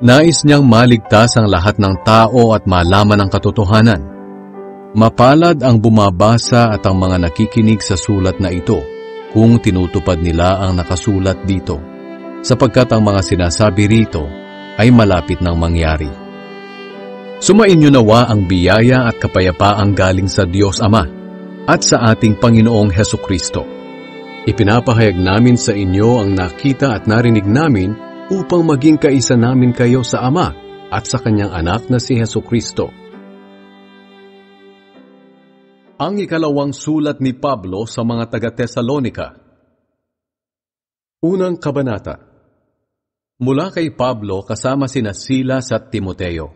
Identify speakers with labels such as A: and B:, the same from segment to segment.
A: Nais niyang maligtas ang lahat ng tao at malaman ang katotohanan. Mapalad ang bumabasa at ang mga nakikinig sa sulat na ito kung tinutupad nila ang nakasulat dito, sapagkat ang mga sinasabi rito ay malapit ng mangyari. Sumainyo nawa ang biyaya at kapayapaang galing sa Diyos Ama at sa ating Panginoong Heso Kristo. Ipinapahayag namin sa inyo ang nakita at narinig namin upang maging kaisa namin kayo sa Ama at sa Kanyang anak na si Heso Kristo. Ang ikalawang sulat ni Pablo sa mga taga-Tesalonika Unang Kabanata Mula kay Pablo kasama sina Silas at Timoteo.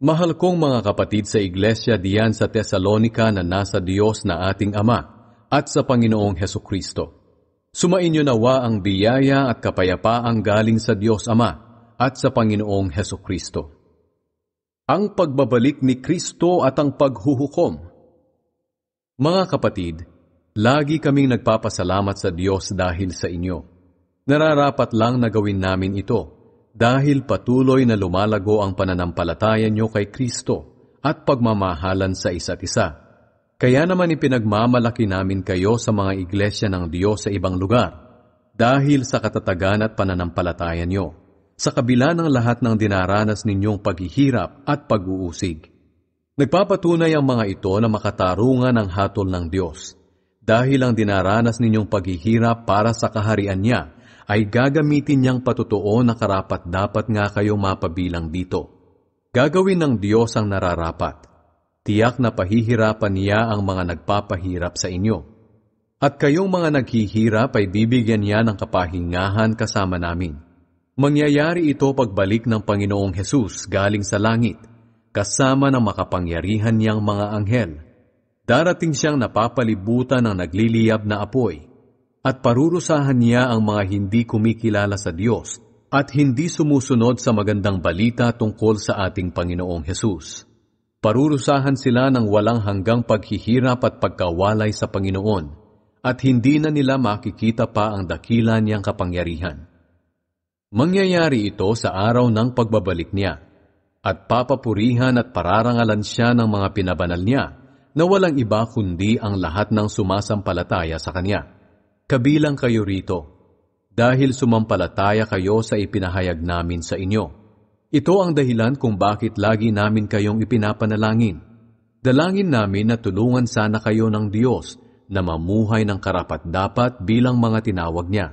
A: Mahal kong mga kapatid sa iglesia diyan sa Tesalonika na nasa Diyos na ating Ama at sa Panginoong Heso Kristo. Sumainyo nawa ang biyaya at kapayapaang galing sa Diyos Ama at sa Panginoong Heso Kristo. Ang pagbabalik ni Kristo at ang paghuhukom. Mga kapatid, lagi kaming nagpapasalamat sa Diyos dahil sa inyo. Nararapat lang na gawin namin ito dahil patuloy na lumalago ang pananampalatayan nyo kay Kristo at pagmamahalan sa isa't isa kaya naman ipinagmamalaki namin kayo sa mga iglesia ng Diyos sa ibang lugar dahil sa katatagan at pananampalatayan nyo sa kabila ng lahat ng dinaranas ninyong paghihirap at pag-uusig. Nagpapatunay ang mga ito na makatarungan ng hatol ng Diyos dahil ang dinaranas ninyong paghihirap para sa kaharian niya ay gagamitin niyang patutuo na karapat dapat nga kayo mapabilang dito. Gagawin ng Diyos ang nararapat tiyak na pahihirapan niya ang mga nagpapahirap sa inyo. At kayong mga naghihirap ay bibigyan niya ng kapahingahan kasama namin. Mangyayari ito pagbalik ng Panginoong Hesus galing sa langit, kasama ng makapangyarihan niyang mga anghel. Darating siyang napapalibutan ng nagliliyab na apoy, at parurusahan niya ang mga hindi kumikilala sa Diyos at hindi sumusunod sa magandang balita tungkol sa ating Panginoong Hesus parurusahan sila ng walang hanggang paghihirap at pagkawalay sa Panginoon, at hindi na nila makikita pa ang dakila niyang kapangyarihan. Mangyayari ito sa araw ng pagbabalik niya, at papapurihan at pararangalan siya ng mga pinabanal niya na walang iba kundi ang lahat ng sumasampalataya sa kanya. Kabilang kayo rito, dahil sumampalataya kayo sa ipinahayag namin sa inyo ito ang dahilan kung bakit lagi namin kayong ipinapanalangin. Dalangin namin na tulungan sana kayo ng Diyos na mamuhay ng karapat-dapat bilang mga tinawag niya.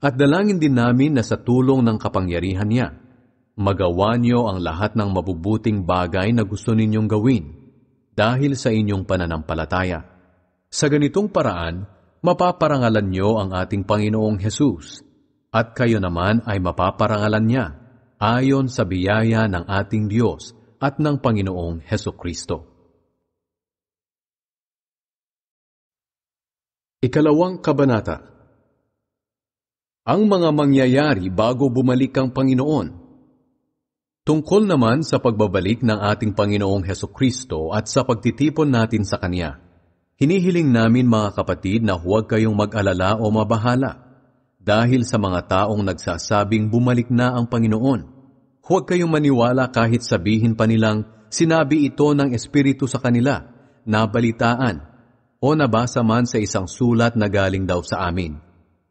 A: At dalangin din namin na sa tulong ng kapangyarihan niya, magawa niyo ang lahat ng mabubuting bagay na gusto ninyong gawin dahil sa inyong pananampalataya. Sa ganitong paraan, mapaparangalan niyo ang ating Panginoong Hesus at kayo naman ay mapaparangalan niya ayon sa biyaya ng ating Diyos at ng Panginoong Heso Kristo. Ikalawang Kabanata Ang mga mangyayari bago bumalik ang Panginoon Tungkol naman sa pagbabalik ng ating Panginoong Heso Kristo at sa pagtitipon natin sa Kanya. Hinihiling namin mga kapatid na huwag kayong mag-alala o mabahala dahil sa mga taong nagsasabing bumalik na ang Panginoon. Huwag kayong maniwala kahit sabihin pa nilang sinabi ito ng Espiritu sa kanila, nabalitaan, o nabasa man sa isang sulat na galing daw sa amin.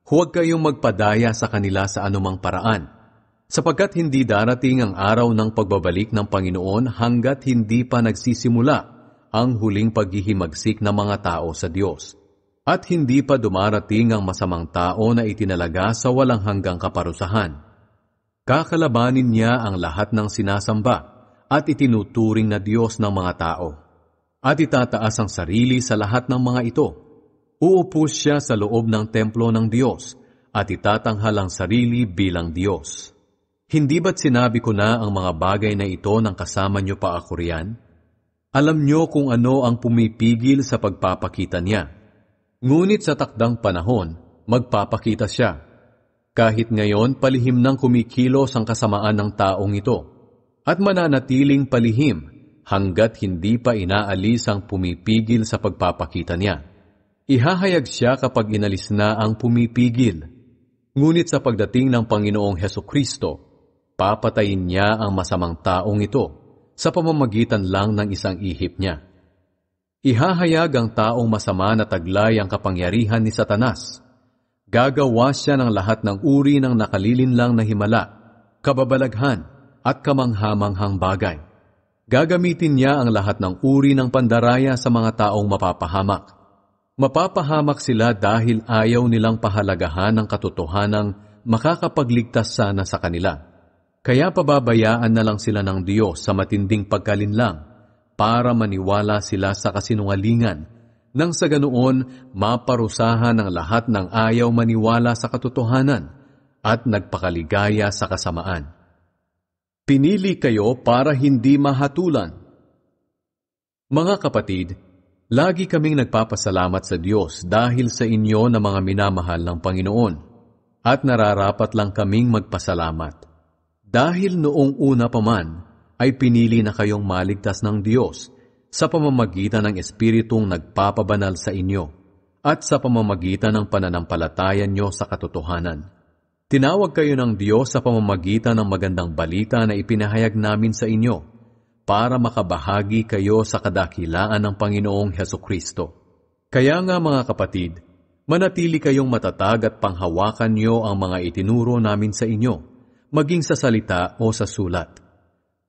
A: Huwag kayong magpadaya sa kanila sa anumang paraan, sapagkat hindi darating ang araw ng pagbabalik ng Panginoon hanggat hindi pa nagsisimula ang huling paghihimagsik ng mga tao sa Diyos at hindi pa dumarating ang masamang tao na itinalaga sa walang hanggang kaparusahan. Kakalabanin niya ang lahat ng sinasamba at itinuturing na Diyos ng mga tao. At itataas ang sarili sa lahat ng mga ito. Uupo siya sa loob ng templo ng Diyos at itatanghal ang sarili bilang Diyos. Hindi ba't sinabi ko na ang mga bagay na ito nang kasama niyo pa ako riyan? Alam niyo kung ano ang pumipigil sa pagpapakita niya Ngunit sa takdang panahon, magpapakita siya. Kahit ngayon palihim nang kumikilos ang kasamaan ng taong ito at mananatiling palihim hanggat hindi pa inaalis ang pumipigil sa pagpapakita niya. Ihahayag siya kapag inalis na ang pumipigil. Ngunit sa pagdating ng Panginoong Heso Kristo, papatayin niya ang masamang taong ito sa pamamagitan lang ng isang ihip niya. Ihahayag ang taong masama na taglay ang kapangyarihan ni Satanas. Gagawa siya ng lahat ng uri ng nakalilinlang na himala, kababalaghan, at kamanghamanghang bagay. Gagamitin niya ang lahat ng uri ng pandaraya sa mga taong mapapahamak. Mapapahamak sila dahil ayaw nilang pahalagahan ang katotohanang makakapagligtas sana sa kanila. Kaya pababayaan na lang sila ng Diyos sa matinding pagkalinlang para maniwala sila sa kasinungalingan nang sa ganoon maparusahan ang lahat ng ayaw maniwala sa katotohanan at nagpakaligaya sa kasamaan. Pinili kayo para hindi mahatulan. Mga kapatid, lagi kaming nagpapasalamat sa Diyos dahil sa inyo na mga minamahal ng Panginoon at nararapat lang kaming magpasalamat. Dahil noong una pa man, ay pinili na kayong maligtas ng Diyos sa pamamagitan ng Espiritong nagpapabanal sa inyo at sa pamamagitan ng pananampalatayan nyo sa katotohanan. Tinawag kayo ng Diyos sa pamamagitan ng magandang balita na ipinahayag namin sa inyo para makabahagi kayo sa kadakilaan ng Panginoong Heso Kristo. Kaya nga mga kapatid, manatili kayong matatag at panghawakan nyo ang mga itinuro namin sa inyo, maging sa salita o sa sulat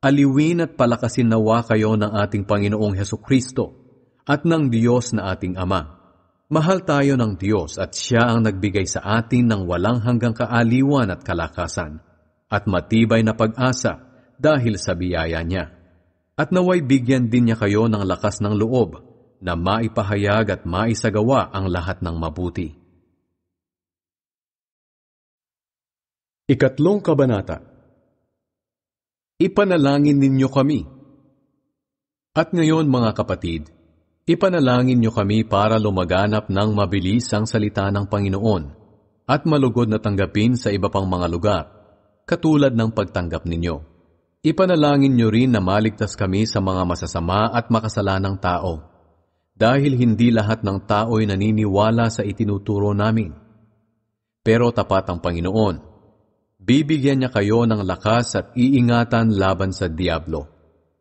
A: aliwin at palakasin nawa kayo ng ating Panginoong Heso Kristo at ng Diyos na ating Ama. Mahal tayo ng Diyos at Siya ang nagbigay sa atin ng walang hanggang kaaliwan at kalakasan at matibay na pag-asa dahil sa biyaya niya. At naway bigyan din niya kayo ng lakas ng loob na maipahayag at maisagawa ang lahat ng mabuti. Ikatlong Kabanata ipanalangin ninyo kami. At ngayon mga kapatid, ipanalangin niyo kami para lumaganap ng mabilis ang salita ng Panginoon at malugod na tanggapin sa iba pang mga lugar, katulad ng pagtanggap ninyo. Ipanalangin niyo rin na maligtas kami sa mga masasama at makasalanang tao, dahil hindi lahat ng tao ay naniniwala sa itinuturo namin. Pero tapat ang Panginoon bibigyan niya kayo ng lakas at iingatan laban sa Diablo.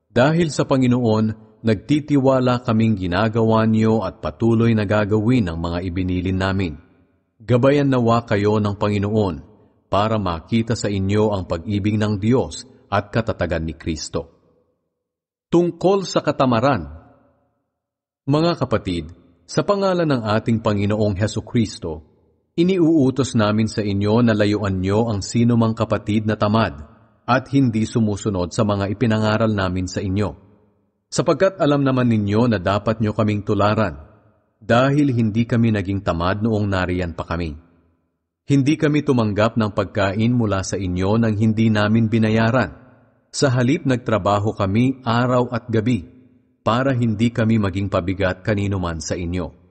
A: Dahil sa Panginoon, nagtitiwala kaming ginagawa niyo at patuloy na gagawin ang mga ibinilin namin. Gabayan nawa kayo ng Panginoon para makita sa inyo ang pag-ibig ng Diyos at katatagan ni Kristo. Tungkol sa katamaran Mga kapatid, sa pangalan ng ating Panginoong Heso Kristo, Iniuutos namin sa inyo na layuan nyo ang sino mang kapatid na tamad at hindi sumusunod sa mga ipinangaral namin sa inyo. Sapagkat alam naman ninyo na dapat nyo kaming tularan dahil hindi kami naging tamad noong nariyan pa kami. Hindi kami tumanggap ng pagkain mula sa inyo nang hindi namin binayaran. Sa halip nagtrabaho kami araw at gabi para hindi kami maging pabigat kanino man sa inyo.'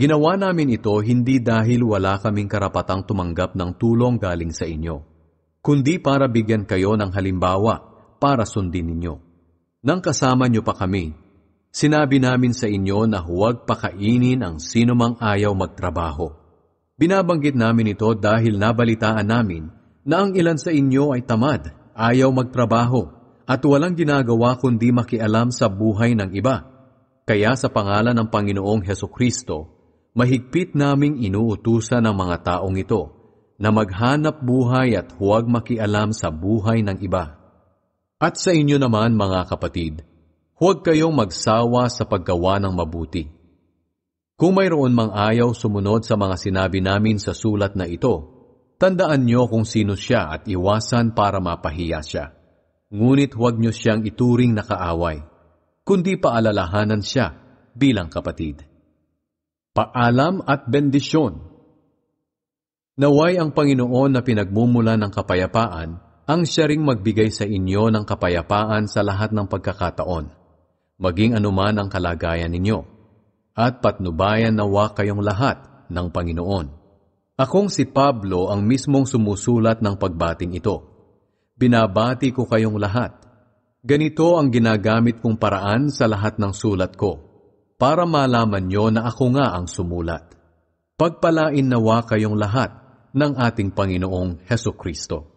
A: Ginawa namin ito hindi dahil wala kaming karapatang tumanggap ng tulong galing sa inyo, kundi para bigyan kayo ng halimbawa para sundin ninyo. Nang kasama nyo pa kami, sinabi namin sa inyo na huwag pakainin ang sinumang ayaw magtrabaho. Binabanggit namin ito dahil nabalitaan namin na ang ilan sa inyo ay tamad, ayaw magtrabaho, at walang ginagawa kundi makialam sa buhay ng iba. Kaya sa pangalan ng Panginoong Heso Kristo, mahigpit naming inuutusan ang mga taong ito na maghanap buhay at huwag makialam sa buhay ng iba. At sa inyo naman mga kapatid, huwag kayong magsawa sa paggawa ng mabuti. Kung mayroon mang ayaw sumunod sa mga sinabi namin sa sulat na ito, tandaan niyo kung sino siya at iwasan para mapahiya siya. Ngunit huwag niyo siyang ituring na kaaway, kundi paalalahanan siya bilang kapatid paalam at bendisyon. Naway ang Panginoon na pinagmumula ng kapayapaan ang siya ring magbigay sa inyo ng kapayapaan sa lahat ng pagkakataon, maging anuman ang kalagayan ninyo, at patnubayan nawa kayong lahat ng Panginoon. Akong si Pablo ang mismong sumusulat ng pagbating ito. Binabati ko kayong lahat. Ganito ang ginagamit kong paraan sa lahat ng sulat ko para malaman nyo na ako nga ang sumulat. Pagpalain nawa kayong lahat ng ating Panginoong Heso Kristo.